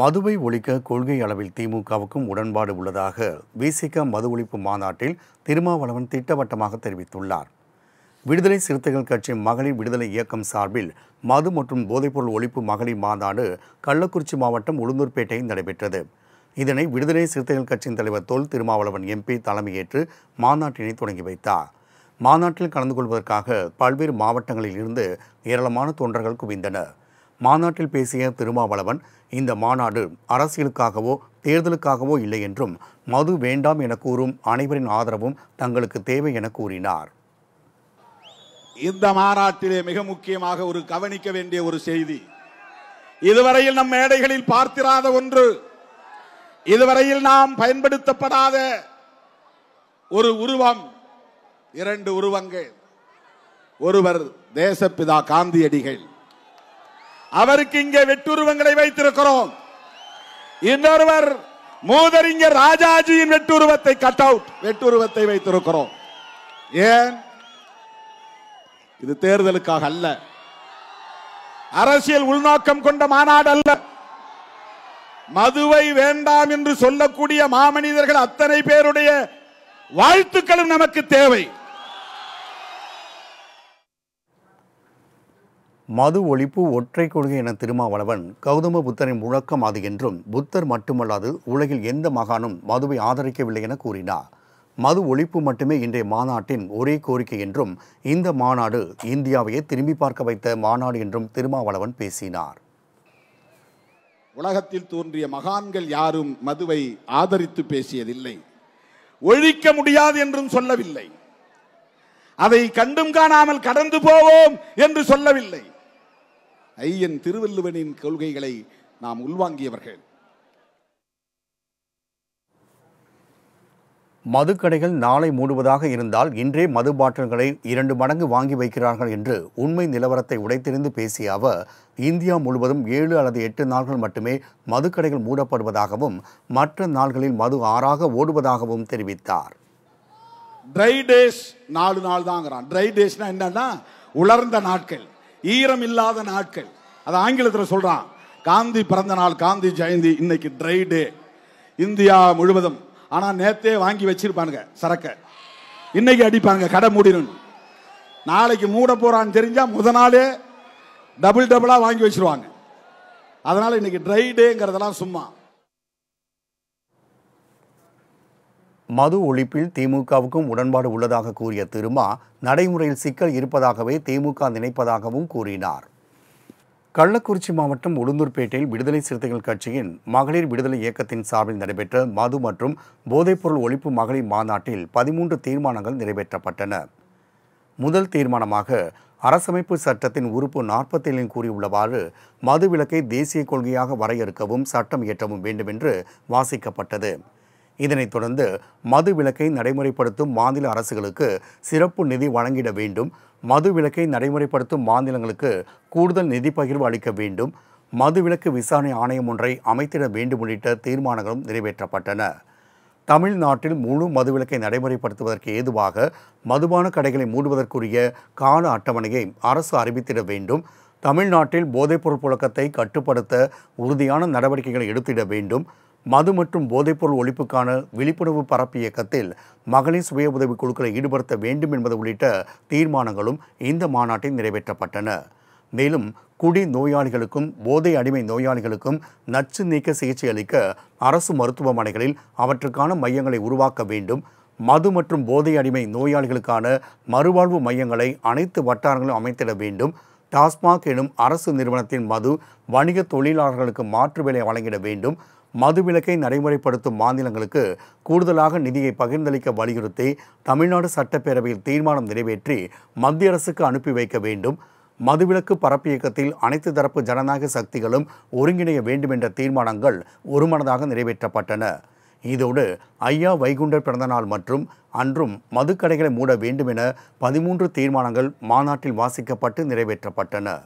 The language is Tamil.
மதுவை ஒழிக்க கொள்கை அளவில் திமுகவுக்கும் உடன்பாடு உள்ளதாக விசிக மது ஒழிப்பு மாநாட்டில் திருமாவளவன் திட்டவட்டமாக தெரிவித்துள்ளார் விடுதலை சிறுத்தைகள் கட்சி மகளிர் விடுதலை இயக்கம் சார்பில் மது மற்றும் போதைப்பொருள் ஒழிப்பு மகளிர் மாநாடு கள்ளக்குறிச்சி மாவட்டம் உளுந்தூர்பேட்டையில் நடைபெற்றது இதனை விடுதலை சிறுத்தைகள் கட்சியின் தலைவர் தொல் திருமாவளவன் எம்பி தலைமையேற்று மாநாட்டினை தொடங்கி வைத்தார் மாநாட்டில் கலந்து கொள்வதற்காக பல்வேறு மாவட்டங்களில் இருந்து ஏராளமான தொண்டர்கள் குவிந்தனர் மாநாட்டில் பேசிய திருமாவளவன் இந்த மாநாடு அரசியலுக்காகவோ தேர்தலுக்காகவோ இல்லை என்றும் மது வேண்டாம் என கூறும் அனைவரின் ஆதரவும் தங்களுக்கு தேவை என கூறினார் இந்த மாநாட்டிலே மிக முக்கியமாக ஒரு கவனிக்க வேண்டிய ஒரு செய்தி இதுவரையில் நம் மேடைகளில் பார்த்திராத ஒன்று இதுவரையில் நாம் பயன்படுத்தப்படாத ஒரு உருவம் இரண்டு உருவங்கள் ஒருவர் தேசப்பிதா காந்தியடிகள் அவருக்கு இங்கே வெட்டுருவங்களை வைத்திருக்கிறோம் இன்னொருவர் மூதறிஞர் ராஜாஜியின் வெட்டுருவத்தை கட் அவுட் வெட்டுருவத்தை வைத்திருக்கிறோம் ஏன் இது தேர்தலுக்காக அல்ல அரசியல் உள்நோக்கம் கொண்ட மாநாடு அல்ல மதுவை வேண்டாம் என்று சொல்லக்கூடிய மாமனிதர்கள் அத்தனை பேருடைய வாழ்த்துக்களும் நமக்கு தேவை மது ஒழிப்பு ஒற்றை கொள்கை என திருமாவளவன் கௌதம புத்தரின் முழக்கம் அது என்றும் புத்தர் மட்டுமல்லாது உலகில் எந்த மகானும் மதுவை ஆதரிக்கவில்லை என கூறினார் மது ஒழிப்பு மட்டுமே இன்றைய மாநாட்டின் ஒரே கோரிக்கை என்றும் இந்த மாநாடு இந்தியாவையே திரும்பி பார்க்க வைத்த மாநாடு என்றும் திருமாவளவன் பேசினார் உலகத்தில் தோன்றிய மகான்கள் யாரும் மதுவை ஆதரித்து பேசியதில்லை ஒழிக்க முடியாது என்றும் சொல்லவில்லை அதை கண்டும் காணாமல் கடந்து போவோம் என்று சொல்லவில்லை ஐயன் திருவள்ளுவனின் கொள்கைகளை நாம் உள்வாங்கியவர்கள் மதுக்கடைகள் நாளை மூடுவதாக இருந்தால் இன்றே மது பாட்டில்களை இரண்டு மடங்கு வாங்கி வைக்கிறார்கள் என்று உண்மை நிலவரத்தை உடைத்திருந்து பேசிய அவர் இந்தியா முழுவதும் ஏழு அல்லது எட்டு நாள்கள் மட்டுமே மதுக்கடைகள் மூடப்படுவதாகவும் மற்ற நாள்களில் மது ஆறாக ஓடுவதாகவும் தெரிவித்தார் ட்ரை டேஸ் நாலு நாள் தாங்கிறான் ட்ரை டேஸ்னா என்னன்னா உலர்ந்த நாட்கள் ஈரம் இல்லாத நாட்கள் அது ஆங்கிலத்தில் சொல்றான் காந்தி பிறந்த நாள் காந்தி ஜெயந்தி இன்னைக்கு ட்ரை டே இந்தியா முழுவதும் ஆனால் நேத்தே வாங்கி வச்சிருப்பானுங்க சரக்கை இன்னைக்கு அடிப்பாங்க கடை மூடிடும் நாளைக்கு மூட போறான்னு தெரிஞ்சா முத நாளே டபுள் டபுளாக வாங்கி வச்சிருவாங்க அதனால இன்னைக்கு ட்ரை டேங்கிறதெல்லாம் சும்மா மது ஒழிப்பில் திமுகவுக்கும் உடன்பாடு உள்ளதாக கூறிய திருமா நடைமுறையில் சிக்கல் இருப்பதாகவே திமுக நினைப்பதாகவும் கூறினார் கள்ளக்குறிச்சி மாவட்டம் உளுந்தூர்பேட்டையில் விடுதலை சிறுத்தைகள் கட்சியின் மகளிர் விடுதலை இயக்கத்தின் சார்பில் நடைபெற்ற மது மற்றும் போதைப்பொருள் ஒழிப்பு மகளிர் மாநாட்டில் பதிமூன்று தீர்மானங்கள் நிறைவேற்றப்பட்டன முதல் தீர்மானமாக அரசமைப்பு சட்டத்தின் உறுப்பு நாற்பத்தேழில் கூறியுள்ளவாறு மது விளக்கை தேசிய கொள்கையாக வரையறுக்கவும் சட்டம் இயற்றவும் வேண்டுமென்று வாசிக்கப்பட்டது இதனைத் தொடர்ந்து மது விலக்கை நடைமுறைப்படுத்தும் மாநில அரசுகளுக்கு சிறப்பு நிதி வழங்கிட வேண்டும் மது விலக்கை நடைமுறைப்படுத்தும் மாநிலங்களுக்கு கூடுதல் நிதி பகிர்வு அளிக்க வேண்டும் மதுவிலக்கு விசாரணை ஆணையம் ஒன்றை அமைத்திட வேண்டும் உள்ளிட்ட தீர்மானங்களும் நிறைவேற்றப்பட்டன தமிழ்நாட்டில் முழு மதுவிலக்கை நடைமுறைப்படுத்துவதற்கு ஏதுவாக மதுபான கடைகளை மூடுவதற்குரிய கால அட்டவணையை அரசு அறிவித்திட வேண்டும் தமிழ்நாட்டில் போதைப்பொருள் புழக்கத்தை கட்டுப்படுத்த உறுதியான நடவடிக்கைகளை எடுத்திட வேண்டும் மது மற்றும் போதைப்பொருள் ஒழிப்புக்கான விழிப்புணர்வு பரப்பு இயக்கத்தில் மகளிர் சுய உதவி குழுக்களை ஈடுபடுத்த வேண்டும் என்பது உள்ளிட்ட தீர்மானங்களும் இந்த மாநாட்டில் நிறைவேற்றப்பட்டன மேலும் குடி நோயாளிகளுக்கும் போதை அடிமை நோயாளிகளுக்கும் நச்சு நீக்க சிகிச்சை அளிக்க அரசு மருத்துவமனைகளில் அவற்றுக்கான மையங்களை உருவாக்க வேண்டும் மது மற்றும் போதை அடிமை நோயாளிகளுக்கான மறுவாழ்வு மையங்களை அனைத்து வட்டாரங்களும் அமைத்திட வேண்டும் டாஸ்மாக் எனும் அரசு நிறுவனத்தின் மது வணிக தொழிலாளர்களுக்கு மாற்று வேலை வழங்கிட வேண்டும் மதுவிலக்கை நடைமுறைப்படுத்தும் மாநிலங்களுக்கு கூடுதலாக நிதியை பகிர்ந்தளிக்க வலியுறுத்தி தமிழ்நாடு சட்டப்பேரவையில் தீர்மானம் நிறைவேற்றி மத்திய அரசுக்கு அனுப்பி வைக்க வேண்டும் மதுவிலக்கு பரப்பு இயக்கத்தில் அனைத்து தரப்பு ஜனநாயக சக்திகளும் ஒருங்கிணைய வேண்டும் என்ற தீர்மானங்கள் ஒருமனதாக நிறைவேற்றப்பட்டன இதோடு ஐயா வைகுண்டர் பிறந்தநாள் மற்றும் அன்றும் மதுக்கடைகளை மூட வேண்டும் என பதிமூன்று தீர்மானங்கள் மாநாட்டில் வாசிக்கப்பட்டு நிறைவேற்றப்பட்டன